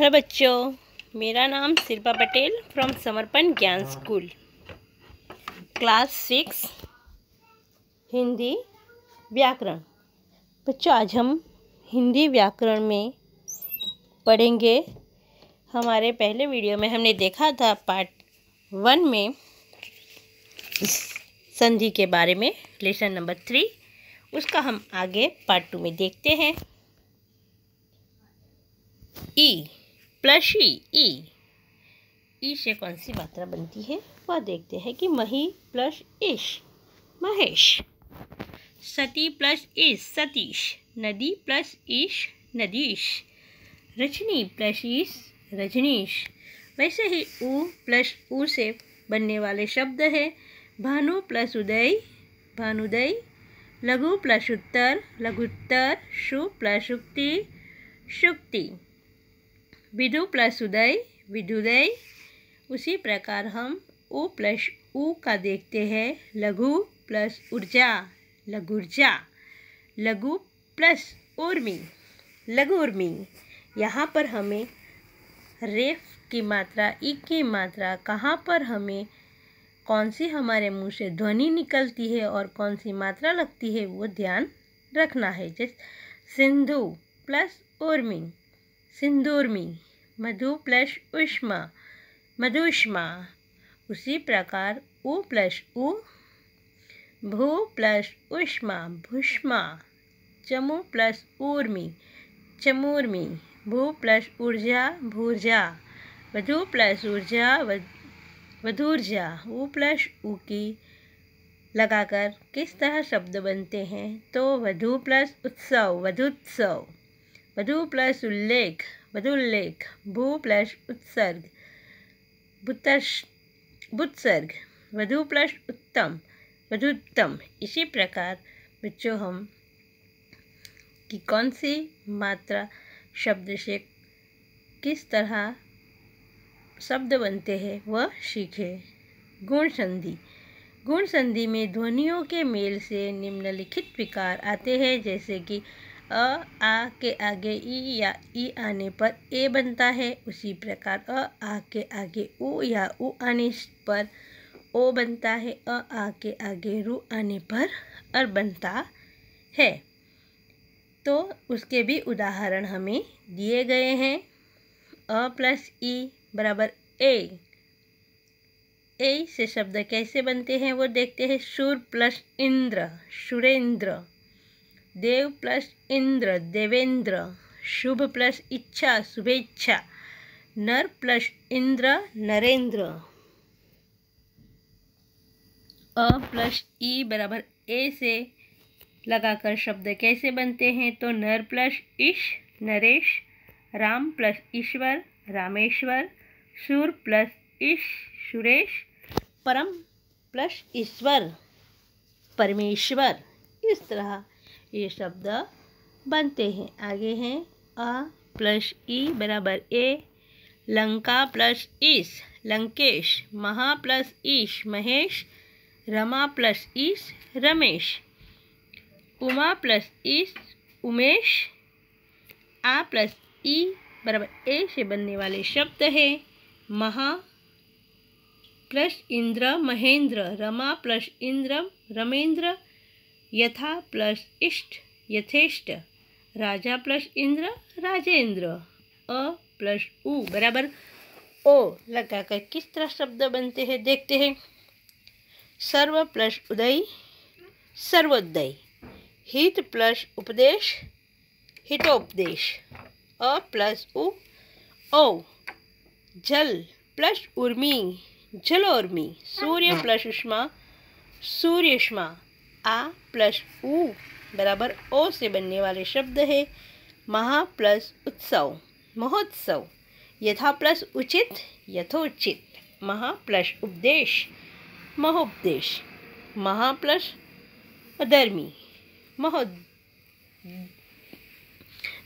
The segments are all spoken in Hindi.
हेलो बच्चों मेरा नाम शिल्पा पटेल फ्रॉम समर्पण ज्ञान हाँ। स्कूल क्लास सिक्स हिंदी व्याकरण बच्चों आज हम हिंदी व्याकरण में पढ़ेंगे हमारे पहले वीडियो में हमने देखा था पार्ट वन में संधि के बारे में लेसन नंबर थ्री उसका हम आगे पार्ट टू में देखते हैं E प्लशी ई ई से कौन सी मात्रा बनती है वह देखते हैं कि मही प्लस ईश महेश सती प्लस ईश सतीश नदी प्लस ईश नदीश रजनी प्लस ईश रजनीश वैसे ही ऊ प्लस ऊ से बनने वाले शब्द है भानु प्लस उदय भानुदय लघु प्लस उत्तर लघुत्तर शु प्लस शुक्ति शुक्ति विधु प्लस उदय विधुदय उसी प्रकार हम ओ प्लस ऊ का देखते हैं लघु प्लस ऊर्जा लघुर्जा लघु प्लस उर्मी लघु उर्मी यहाँ पर हमें रेफ की मात्रा इ की मात्रा कहाँ पर हमें कौन सी हमारे मुंह से ध्वनि निकलती है और कौन सी मात्रा लगती है वो ध्यान रखना है जैसे सिंधु प्लस उर्मी सिंधुर्मी मधु प्लस उष्मा मधुष्मा उसी प्रकार उ प्लस उ भू प्लस उष्मा भूष्मा चमु प्लस ऊर्मी चमूर्मी भू प्लस ऊर्जा भूर्जा वधु प्लस ऊर्जा वधूर्जा ऊ प्लस ऊ की लगाकर किस तरह शब्द बनते हैं तो वधु प्लस उत्सव वधुत्सव वधु प्लस उल्लेख बदुल्लेख भू प्लस उत्सर्ग बुत्सर्ग वधु प्लस उत्तम वधुत्तम इसी प्रकार बच्चों हम कि कौन सी मात्रा शब्द से किस तरह शब्द बनते हैं वह सीखे गुण संधि गुण संधि में ध्वनियों के मेल से निम्नलिखित विकार आते हैं जैसे कि अ आ के आगे ई या ई आने पर ए बनता है उसी प्रकार अ आ के आगे उ या उ आने पर ओ बनता है अ आ के आगे रू आने पर अर बनता है तो उसके भी उदाहरण हमें दिए गए हैं अ प्लस ई बराबर ए ए से शब्द कैसे बनते हैं वो देखते हैं सुर प्लस इंद्र सुरेंद्र देव प्लस इंद्र देवेंद्र शुभ प्लस इच्छा शुभेच्छा नर प्लस इंद्र नरेंद्र अ प्लस ई बराबर ए से लगाकर शब्द कैसे बनते हैं तो नर प्लस ईश नरेश राम प्लस ईश्वर रामेश्वर सूर प्लस ईश सुरेश परम प्लस ईश्वर परमेश्वर इस तरह ये शब्द बनते हैं आगे हैं अ प्लस ई बराबर ए लंका प्लस ईश लंकेश महा प्लस ईश महेश रमा प्लस ईश रमेश उमा प्लस ईश उमेश आ प्लस ई बराबर ए से बनने वाले शब्द हैं महा प्लस इंद्र महेंद्र रमा प्लस इंद्र रमेंद्र यथा प्लस इष्ट यथेष्ट राजा प्लस इंद्र राजेंद्र अ प्लस उ बराबर ओ लगाकर किस तरह शब्द बनते हैं देखते हैं सर्व प्लस उदय सर्वोदय हित प्लस उपदेश हितोपदेश अ प्लस उ ओ जल प्लस उर्मी जलोर्मी सूर्य प्लस उष्मा सूर्यष्मा आ प्लस ऊ बराबर ओ से बनने वाले शब्द है महा प्लस उत्सव महोत्सव यथा प्लस उचित यथोचित महा प्लस उपदेश महोपदेश महा प्लस अधर्मी महो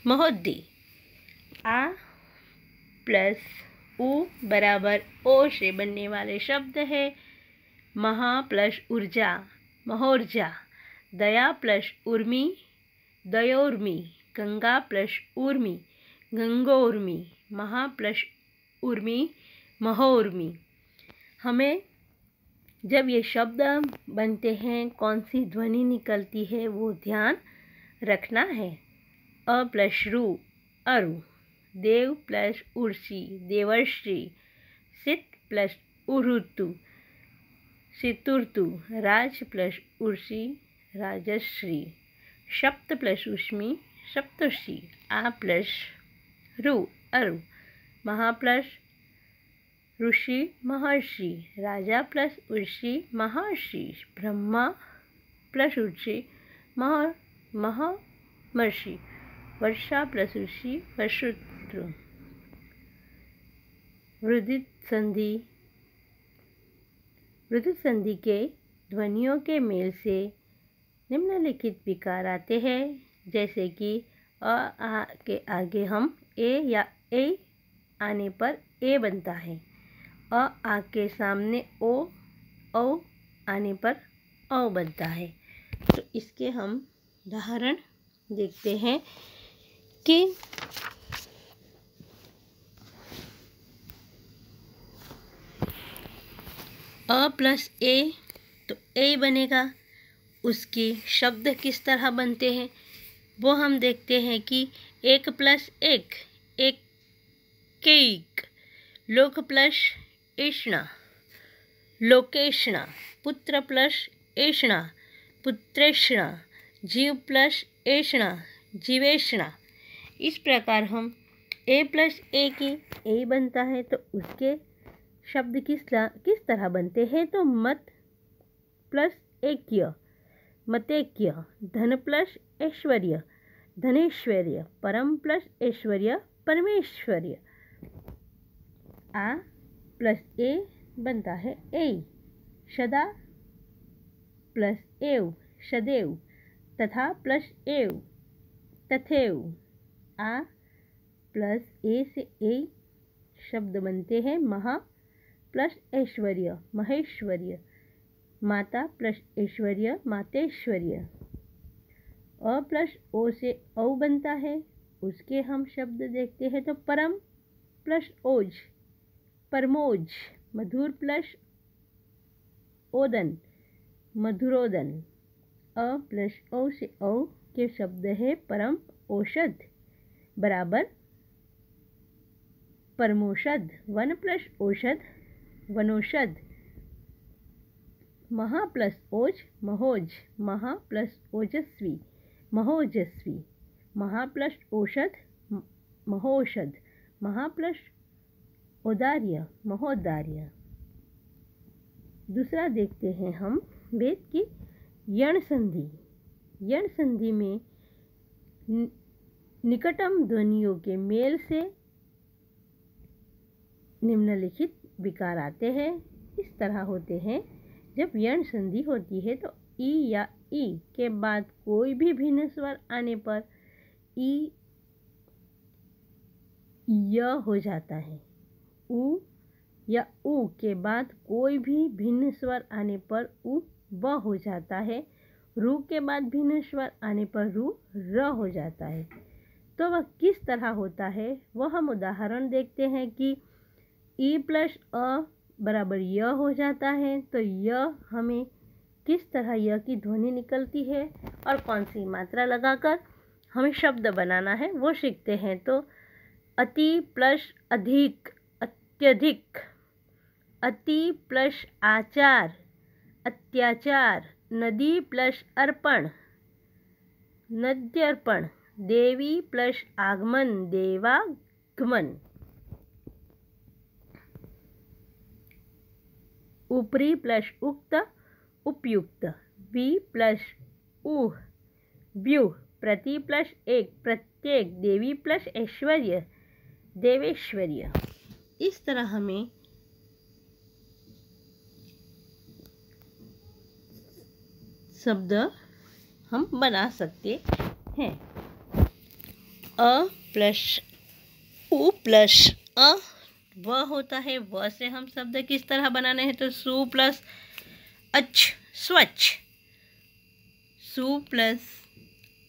महोदय आ प्लस ऊ बराबर ओ से बनने वाले शब्द है महा प्लस ऊर्जा महोर्जा दया प्लस उर्मी दयोर्मी गंगा प्लस उर्मी गंगोर्मी महा प्लस उर्मी महोर्मी हमें जब ये शब्द बनते हैं कौन सी ध्वनि निकलती है वो ध्यान रखना है अ प्लस रु अरु देव प्लस उर्षि देवर्षि सित प्लस उरुतु सितुर्तु राज प्लस उर्षि राजश्री सप्त प्लस उष्मी सप्तषी आ प्लस रु अरु महा प्लस ऋषि महर्षि राजा प्लस ऋषि महर्षि ब्रह्मा प्लस ऋषि मह महर्षि वर्षा प्लस ऋषि वशुत्र वृदित संधि रुधिर संधि के ध्वनियों के मेल से निम्नलिखित विकार आते हैं जैसे कि अ आ के आगे हम ए या ए आने पर ए बनता है अ आ के सामने ओ औ आने पर औ बनता है तो इसके हम उदाहरण देखते हैं कि अ प्लस ए तो ए बनेगा उसके शब्द किस तरह बनते हैं वो हम देखते हैं कि एक प्लस एक एक केक लोक प्लस ऐषणा लोकेशणा पुत्र प्लस ऐषणा पुत्रेषणा जीव प्लस ऐषणा जीवेशणा इस प्रकार हम ए प्लस ए की ए बनता है तो उसके शब्द किस किस तरह बनते हैं तो मत प्लस एक्य मतेक्य धन प्लस ऐश्वर्य धनेश्वर्य परम प्लस ऐश्वर्य परमेश्वर्य आ प्लस ए बनता है ए सदा प्लस एव सदैव तथा प्लस एव तथेव आ प्लस ए से ए शब्द बनते हैं महा प्लस ऐश्वर्य महेश्वर्य माता प्लस ऐश्वर्य मातेश्वर्य अ प्लस ओ से औ बनता है उसके हम शब्द देखते हैं तो परम प्लस ओज परमोज मधुर प्लस ओदन मधुरोदन अ प्लस ओ से औ के शब्द है परम औषध बराबर परमोषध वन प्लस औषध वनौषध महा प्लस ओज महोज महा प्लस ओजस्वी महोजस्वी महा प्लस औषध महोषध महा प्लस औदार्य महोदार्य दूसरा देखते हैं हम वेद की यण संधि यण संधि में निकटम ध्वनियों के मेल से निम्नलिखित विकार आते हैं इस तरह होते हैं जब यण संधि होती है तो ई या ई के बाद कोई भी भिन्न स्वर आने पर ई य हो जाता है उ या उ के बाद कोई भी भिन्न स्वर आने पर उ व हो जाता है रू के बाद भिन्न स्वर आने पर रू र हो जाता है तो वह किस तरह होता है वह हम उदाहरण देखते हैं कि ई प्लस अ बराबर य हो जाता है तो य हमें किस तरह य की ध्वनि निकलती है और कौन सी मात्रा लगाकर हमें शब्द बनाना है वो सीखते हैं तो अति प्लस अधिक अत्यधिक अति प्लस आचार अत्याचार नदी प्लस अर्पण नद्यर्पण देवी प्लस आगमन देवागमन ऊपरी प्लस उक्त उपयुक्त बी प्लस उह व्यूह प्रति प्लस एक प्रत्येक देवी प्लस ऐश्वर्य देवेश्वर्य इस तरह हमें शब्द हम बना सकते हैं अ प्लस उ प्लस अ व होता है व से हम शब्द किस तरह बनाने हैं तो सु प्लस अच्छ स्वच्छ सु प्लस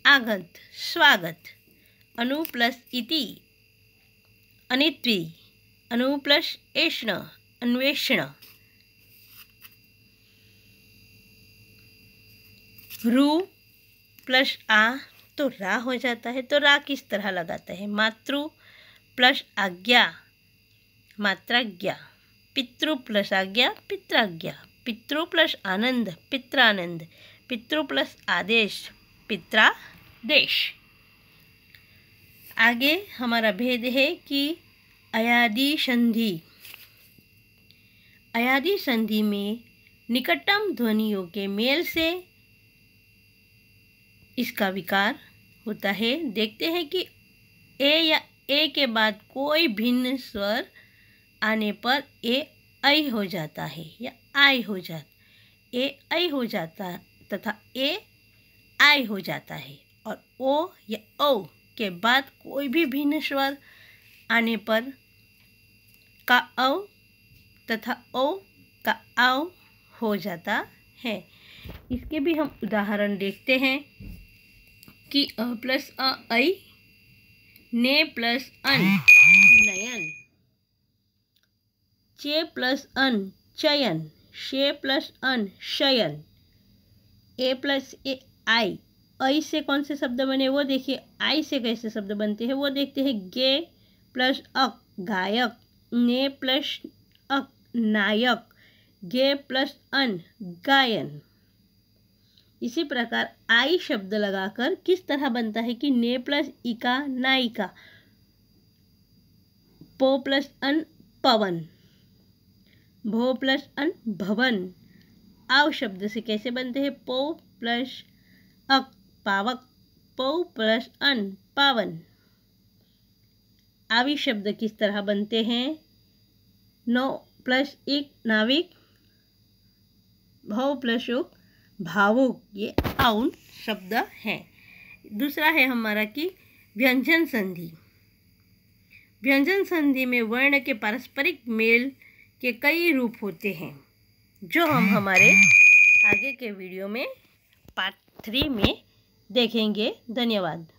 आगत स्वागत अनु प्लस इति अनित्वी अनु प्लस ऐष्ण अन्वेषण रू प्लस आ तो रा हो जाता है तो रा किस तरह लगाते हैं मातृ प्लस आज्ञा मात्राज्ञा पितृ प्लस आज्ञा पित्राज्ञा पितृ प्लस आनंद पित्रानंद पितृ प्लस आदेश पित्रा देश आगे हमारा भेद है कि अयादि संधि अयादि संधि में निकटतम ध्वनियों के मेल से इसका विकार होता है देखते हैं कि ए या ए के बाद कोई भिन्न स्वर आने पर ए आई हो जाता है या आई हो जाता ए आई हो जाता तथा ए आई हो जाता है और ओ या ओ के बाद कोई भी भिन्न स्वर आने पर का औ तथा ओ का आओ हो जाता है इसके भी हम उदाहरण देखते हैं कि अ प्लस अ ऐ ने प्लस अन शे प्लस अन चयन शे प्लस अन शयन ए प्लस ए आई आई से कौन से शब्द बने वो देखिए आई से कैसे शब्द बनते हैं वो देखते हैं गे प्लस अक गायक ने प्लस अक नायक गे प्लस अन गायन इसी प्रकार आई शब्द लगाकर किस तरह बनता है कि ने प्लस इका नायिका पो प्लस अन पवन भो प्लस अन भवन आव शब्द से कैसे बनते हैं पो प्लस अक पावक पो प्लस अन पावन आवि शब्द किस तरह बनते हैं नौ प्लस एक नाविक भाव प्लस उक भावुक ये आउन शब्द है दूसरा है हमारा कि व्यंजन संधि व्यंजन संधि में वर्ण के पारस्परिक मेल के कई रूप होते हैं जो हम हमारे आगे के वीडियो में पार्ट थ्री में देखेंगे धन्यवाद